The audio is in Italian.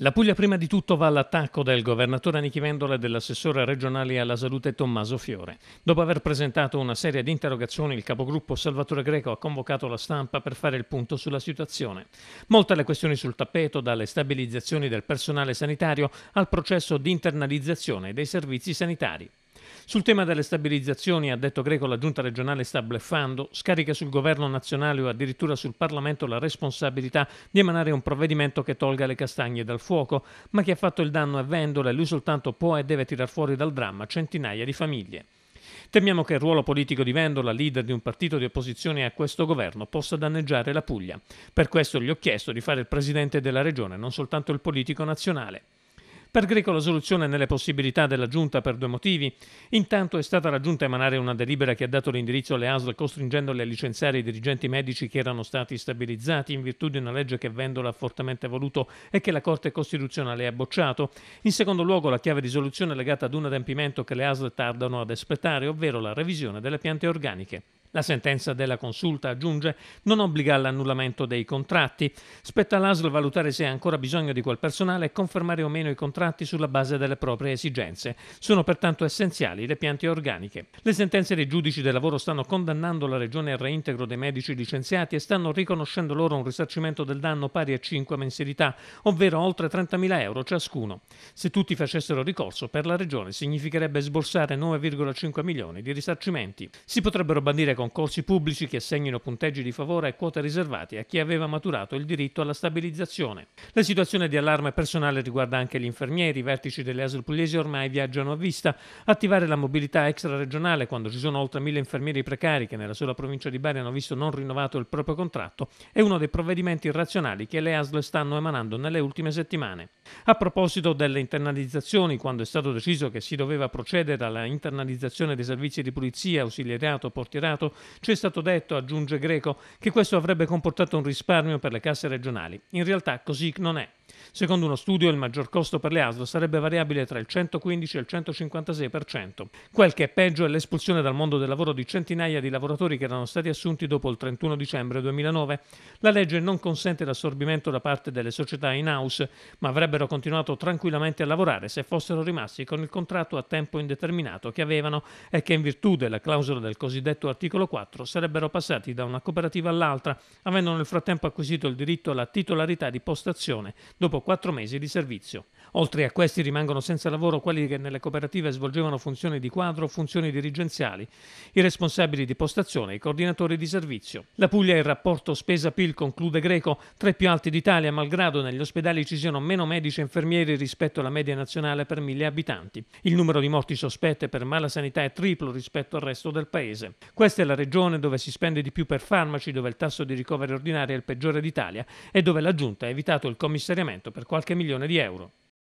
La Puglia prima di tutto va all'attacco del governatore Nichi Vendola e dell'assessore regionale alla salute Tommaso Fiore. Dopo aver presentato una serie di interrogazioni, il capogruppo Salvatore Greco ha convocato la stampa per fare il punto sulla situazione. Molte le questioni sul tappeto, dalle stabilizzazioni del personale sanitario al processo di internalizzazione dei servizi sanitari. Sul tema delle stabilizzazioni, ha detto Greco, la giunta regionale sta bleffando, scarica sul governo nazionale o addirittura sul Parlamento la responsabilità di emanare un provvedimento che tolga le castagne dal fuoco, ma chi ha fatto il danno è Vendola e lui soltanto può e deve tirar fuori dal dramma centinaia di famiglie. Temiamo che il ruolo politico di Vendola, leader di un partito di opposizione a questo governo, possa danneggiare la Puglia. Per questo gli ho chiesto di fare il presidente della regione, non soltanto il politico nazionale. Per Greco la soluzione è nelle possibilità della Giunta per due motivi. Intanto è stata raggiunta emanare una delibera che ha dato l'indirizzo alle ASL costringendole a licenziare i dirigenti medici che erano stati stabilizzati in virtù di una legge che Vendola ha fortemente voluto e che la Corte Costituzionale ha bocciato. In secondo luogo la chiave di soluzione è legata ad un adempimento che le ASL tardano ad espletare, ovvero la revisione delle piante organiche. La sentenza della consulta, aggiunge, non obbliga all'annullamento dei contratti. Spetta all'ASL valutare se ha ancora bisogno di quel personale e confermare o meno i contratti sulla base delle proprie esigenze. Sono pertanto essenziali le piante organiche. Le sentenze dei giudici del lavoro stanno condannando la Regione al reintegro dei medici licenziati e stanno riconoscendo loro un risarcimento del danno pari a 5 mensilità, ovvero oltre 30.000 euro ciascuno. Se tutti facessero ricorso, per la Regione significherebbe sborsare 9,5 milioni di risarcimenti. Si potrebbero bandire concorsi pubblici che assegnino punteggi di favore e quote riservate a chi aveva maturato il diritto alla stabilizzazione. La situazione di allarme personale riguarda anche gli infermieri, i vertici delle ASL pugliesi ormai viaggiano a vista, attivare la mobilità extraregionale quando ci sono oltre mille infermieri precari che nella sola provincia di Bari hanno visto non rinnovato il proprio contratto è uno dei provvedimenti irrazionali che le ASL stanno emanando nelle ultime settimane. A proposito delle internalizzazioni, quando è stato deciso che si doveva procedere alla internalizzazione dei servizi di pulizia, ausiliariato, portierato, cioè, ci è stato detto, aggiunge Greco, che questo avrebbe comportato un risparmio per le casse regionali. In realtà così non è. Secondo uno studio, il maggior costo per le ASL sarebbe variabile tra il 115 e il 156%. Quel che è peggio è l'espulsione dal mondo del lavoro di centinaia di lavoratori che erano stati assunti dopo il 31 dicembre 2009. La legge non consente l'assorbimento da parte delle società in-house, ma avrebbero continuato tranquillamente a lavorare se fossero rimasti con il contratto a tempo indeterminato che avevano e che in virtù della clausola del cosiddetto articolo 4 sarebbero passati da una cooperativa all'altra, avendo nel frattempo acquisito il diritto alla titolarità di postazione dopo quattro mesi di servizio. Oltre a questi rimangono senza lavoro quelli che nelle cooperative svolgevano funzioni di quadro o funzioni dirigenziali, i responsabili di postazione e i coordinatori di servizio. La Puglia il rapporto spesa-PIL conclude greco tra i più alti d'Italia, malgrado negli ospedali ci siano meno medici e infermieri rispetto alla media nazionale per mille abitanti. Il numero di morti sospette per mala sanità è triplo rispetto al resto del paese. Questa è la regione dove si spende di più per farmaci, dove il tasso di ricoveri ordinari è il peggiore d'Italia e dove la giunta ha evitato il commissariamento finanziamento per qualche milione di euro.